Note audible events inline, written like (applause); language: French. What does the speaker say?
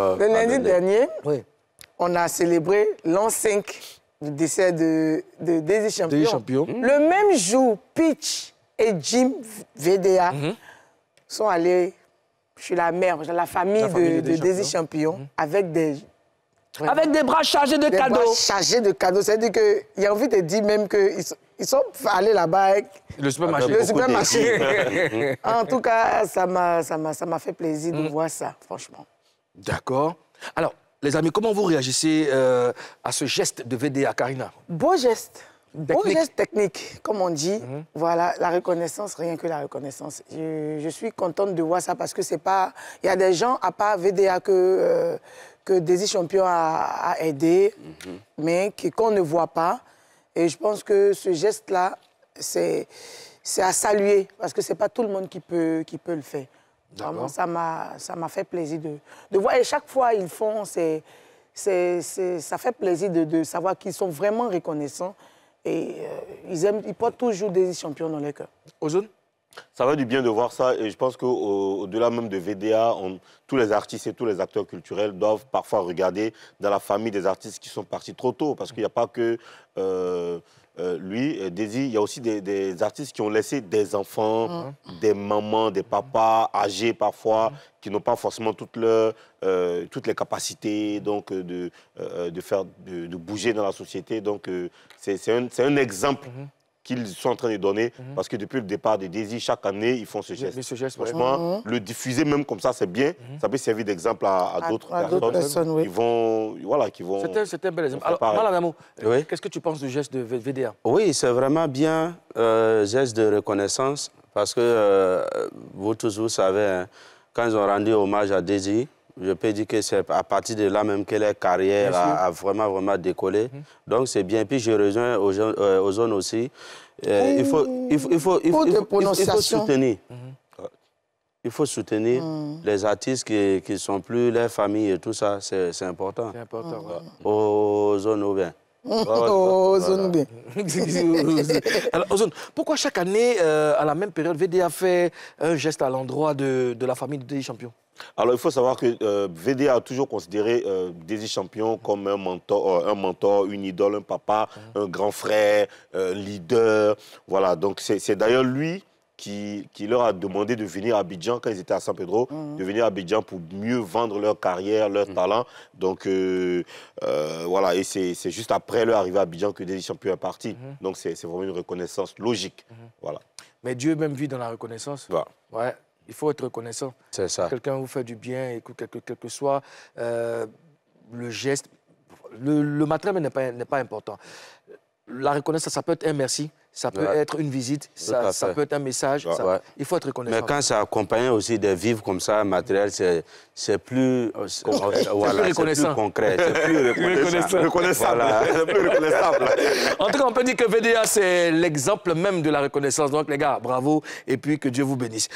Euh, le lundi dernier, on a célébré l'an 5 du décès de, Daisy Champion. Le même jour, Peach et Jim VDA mhm. sont allés chez la mère, la famille, de, Daisy, Champion, mhm. avec des... Avec des bras chargés de cadeaux. Des chargés de cadeaux. C'est-à-dire qu'il y a envie de dire même qu'ils sont, allés là-bas avec... Le supermarché. Le supermarché. (laughs) en tout cas, ça m'a fait plaisir de mm. voir ça, franchement. D'accord. Alors, les amis, comment vous réagissez euh, à ce geste de VDA, Karina Beau geste. Beau geste technique, comme on dit. Mhm. Voilà, la reconnaissance, rien que la reconnaissance. Je, suis contente de voir ça parce que c'est pas... Il y a des gens, à part VDA, que, euh, que Daisy Champion a, aidé, mhm. mais qu'on ne voit pas. Et je pense que ce geste-là, c'est à saluer parce que c'est pas tout le monde qui peut le faire ça m'a fait plaisir de, de, voir. Et chaque fois, ils font, c'est ça fait plaisir de, savoir qu'ils sont vraiment reconnaissants et euh, ils, aiment, ils portent toujours des champions dans leur cœur. Ozone ça va du bien de voir ça et je pense qu'au-delà même de VDA, on, tous les artistes et tous les acteurs culturels doivent parfois regarder dans la famille des artistes qui sont partis trop tôt parce qu'il n'y a pas que euh, euh, lui, Daisy, il y a aussi des, artistes qui ont laissé des enfants, mm. des mamans, des papas âgés parfois, qui n'ont pas forcément toutes, euh, toutes les capacités donc, de, de faire, de, bouger dans la société. Donc c'est un, un exemple. Mm-hmm qu'ils sont en train de donner. Mhm. Parce que depuis le départ de Daisy, chaque année, ils font ce geste. Ce geste Franchement, mhm. le diffuser même comme ça, c'est bien. Mhm. Ça peut servir d'exemple à, d'autres personnes, vont... Voilà, qui vont C'était un bel exemple. Alors, euh, qu'est-ce que tu penses du geste de VDA Oui, c'est vraiment bien, euh, geste de reconnaissance. Parce que euh, vous tous, vous savez, hein, quand ils ont rendu hommage à Daisy, je peux dire que c'est à partir de là même que leur carrière a, vraiment, vraiment décollé. Mhm. Donc, c'est bien. Puis, je rejoins aux, euh, zones aussi. Euh, oh, il, faut, il, faut, il, faut, soutenir. Mhm. Il faut soutenir hmm. les artistes qui ne sont plus, leurs familles et tout ça. C'est important. C'est important, Aux zones bien. Oh, (laughs) pourquoi chaque année, euh, à la même période, VD a fait un geste à l'endroit de, la famille de des champions alors, il faut savoir que euh, VD a toujours considéré euh, des Champion comme un mentor, un mentor, une idole, un papa, hein. un grand frère, un leader. Voilà, donc c'est d'ailleurs lui qui, leur a demandé de venir à Abidjan quand ils étaient à San Pedro, mhm. de venir à Abidjan pour mieux vendre leur carrière, leur mhm. talent. Donc euh, euh, voilà, et c'est juste après leur arrivée à Abidjan que des champions est parti. Mhm. Donc c'est vraiment une reconnaissance logique. Voilà. Mais Dieu même vit dans la reconnaissance. Ouais. Il faut être reconnaissant. C'est ça. Quelqu'un vous fait du bien, écoute quel que, soit euh, le geste, le, le n'est pas, pas important la reconnaissance, ça peut être un merci, ça peut être une visite, ça, peut être un message. Il faut être reconnaissant. Mais quand ça accompagné aussi de vivre comme ça, matériel, c'est plus, voilà, (laughs) plus, reconnaissant. plus concret. C'est plus reconnaissant. reconnaissable. (laughs) c'est plus reconnaissable. en tout cas, on peut dire que VDA, c'est l'exemple même de la reconnaissance. Donc, les gars, bravo et puis que Dieu vous bénisse.